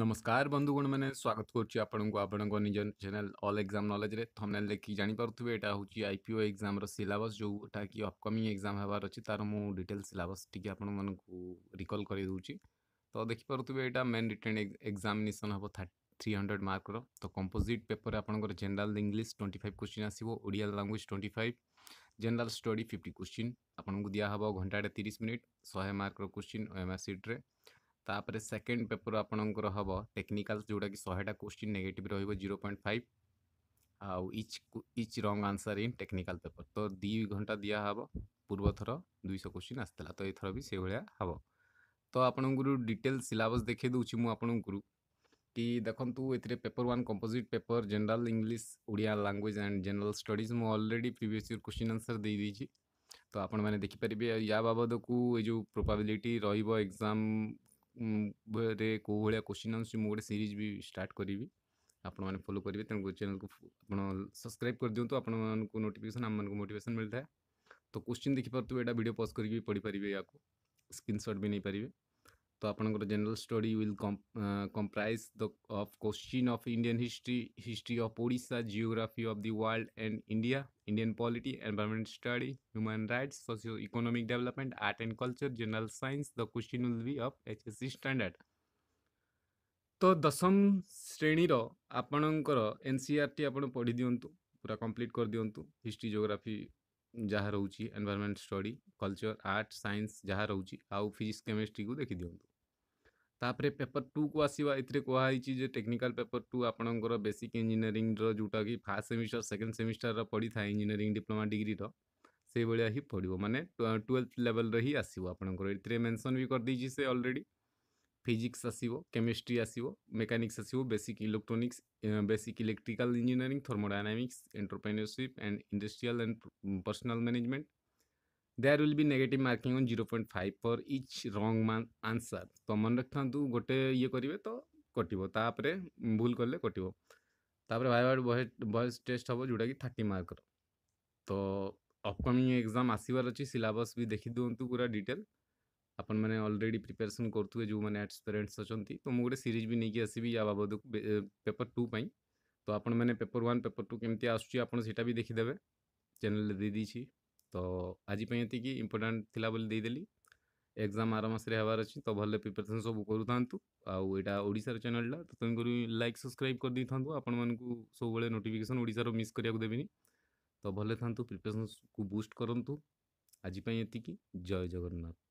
નમસ્કાર બંધુગણ મને સ્વાગત କରୁଛି ଆପଣଙ୍କୁ ଆପଣଙ୍କ ନିଜ ଚ୍ୟାନେଲ୍ ଅଲ୍ ଏକ୍ଜାମ୍ ନଲେଜ୍ରେ ଥମ୍ନେଲ୍ ଦେଖି ଜାଣିପାରୁଥିବେ ଏଇଟା ହେଉଛି ଆଇ ପି ଓ ଏକ୍ଜାମ୍ର ସିଲାବସ୍ ଯେଉଁଟାକି ଅପକମିଂ ଏକ୍ଜାମ୍ ହେବାର ଅଛି ତା'ର ମୁଁ ଡିଟେଲ୍ ସିଲାବସ୍ ଟିକେ ଆପଣମାନଙ୍କୁ ରିକଲ୍ କରିଦେଉଛି ତ ଦେଖିପାରୁଥିବେ ଏଇଟା ମେନ୍ ରିଟେନ୍ ଏକ୍ଜାମିନେସନ୍ ହେବ ଥ୍ରୀ ହଣ୍ଡ୍ରେଡ଼ ମାର୍କର ତ କମ୍ପୋଜିଟ୍ ପେପର୍ରେ ଆପଣଙ୍କର general English twenty five question ଆସିବ Odia language twenty five general study fifty question ଆପଣଙ୍କୁ ଦିଆହେବ ଘଣ୍ଟାଟେ ତିରିଶ ମିନିଟ୍ ଶହେ ମାର୍କର କୋଶ୍ଚିନ୍ ଏମ୍ ଏସ୍ ସିଟ୍ରେ তাপরে সেকেন্ড পেପর আপনার হব টেকনিকাল যেটা কি শহেটা কোশ্চিন নেগেটিভ রহব জিরো পয়েন্ট ফাইভ আউ each each wrong answer in technical paper তো দুই ঘন্টা দিয়া হব পূর্বথর দুইশ কোশ্চিন আসছিলা তো এথর বি সেইভাবে হব তো আপনার ডিটেল সিলাবস দেখে দেছি মু আপনার কি দেখন্তু এতে paper one composite paper general English Odia language and general studies মু already previous year question answer দিয়ে দিয়েছি তো আপনার দেখিপারে ইয়া বাবদকু এই যে প্রোবাবিলিটি রহব এক্সাম वे कौ भाया क्वेश्चन आस गोटे सीरीज भी स्टार्ट करी आप आपलो करेंगे को चेल सब्सक्राइब कर दिंतु आप नोटिकेसन आम मैं मोटेसन मिलता है तो क्वेश्चन देखिपुर थे यहाँ भिड पज करके पढ़ी पारे या स्क्रीनसट भी नहीं पारे তো ଆପଣଙ୍କର general study will comprise the of question of Indian history history of Odisha geography of the world and India Indian polity environment study human rights socio economic development art and culture general science the question will be of H S C standard ତ ଦଶମ ଶ୍ରେଣୀର ଆପଣଙ୍କର N C R ଟି ଆପଣ ପଢ଼ି ଦିଅନ୍ତୁ ପୁରା complete କରିଦିଅନ୍ତୁ history geography जहाँ रोच environment study culture art science जहाँ रोच फिजिक्स केमिस्ट्री को देखी दिखुं तापर पेपर टू को आसवा जो टेक्निकाल पेपर टू आप बेसिक इंजीनियरी जोटा कि फास्ट सेमिस्टर सेकेंड सेमिस्टर पढ़ी था इंजीनियरी डिप्लोमा डिग्री से भाया ही पड़ो मैंने ट्वेल्थ लेवल ही आसो आप मेनसन भी करदे से अलरेडी फिजिक्स आसो केमिस्ट्री आसो मेकानिक्स आसो basic electronics basic electrical engineering thermodynamics entrepreneurship and industrial and personnel management there will be negative marking on zero point five for each wrong answer तो मन रखा गोटे ये करेंगे तो कटो तापर भूल कले कटो तापर भाइवाट भएस टेस्ट हे जोटा कि थर्टी मार्कर तो अपकमिंग एग्जाम आसबार अच्छी सिलेबस भी देखी दिवत पूरा डिटेल ଆପଣମାନେ ଅଲରେଡ଼ି ପ୍ରିପାରେସନ୍ କରୁଥିବେ ଯେଉଁମାନେ ଆର୍ଟ୍ସ ପ୍ୟାରେଣ୍ଟସ୍ ଅଛନ୍ତି ତ ମୁଁ ଗୋଟେ ସିରିଜ୍ ବି ନେଇକି ଆସିବି ୟା ବାବଦକୁ ପେପର୍ ଟୁ ପାଇଁ ତ ଆପଣମାନେ ପେପର୍ ୱାନ୍ ପେପର୍ ଟୁ କେମିତି ଆସୁଛି ଆପଣ ସେଇଟା ବି ଦେଖିଦେବେ ଚ୍ୟାନେଲ୍ରେ ଦେଇଦେଇଛି ତ ଆଜି ପାଇଁ ଏତିକି ଇମ୍ପୋର୍ଟାଣ୍ଟ ଥିଲା ବୋଲି ଦେଇଦେଲି ଏକ୍ଜାମ୍ ଆର ମାସରେ ହେବାର ଅଛି ତ ଭଲ ପ୍ରିପାରେସନ୍ ସବୁ କରୁଥାନ୍ତୁ ଆଉ ଏଇଟା ଓଡ଼ିଶାର ଚ୍ୟାନେଲ୍ଟା ତ ତେଣୁକରି ଲାଇକ୍ ସବସ୍କ୍ରାଇବ୍ କରିଦେଇଥାନ୍ତୁ ଆପଣମାନଙ୍କୁ ସବୁବେଳେ ନୋଟିଫିକେସନ୍ ଓଡ଼ିଶାର ମିସ୍ କରିବାକୁ ଦେବେନି ତ ଭଲ ଥାନ୍ତୁ ପ୍ରିପାରେସନ୍କୁ ବୁଷ୍ଟ କରନ୍ତୁ ଆଜି ପାଇଁ ଏତିକି ଜୟ ଜଗନ୍ନାଥ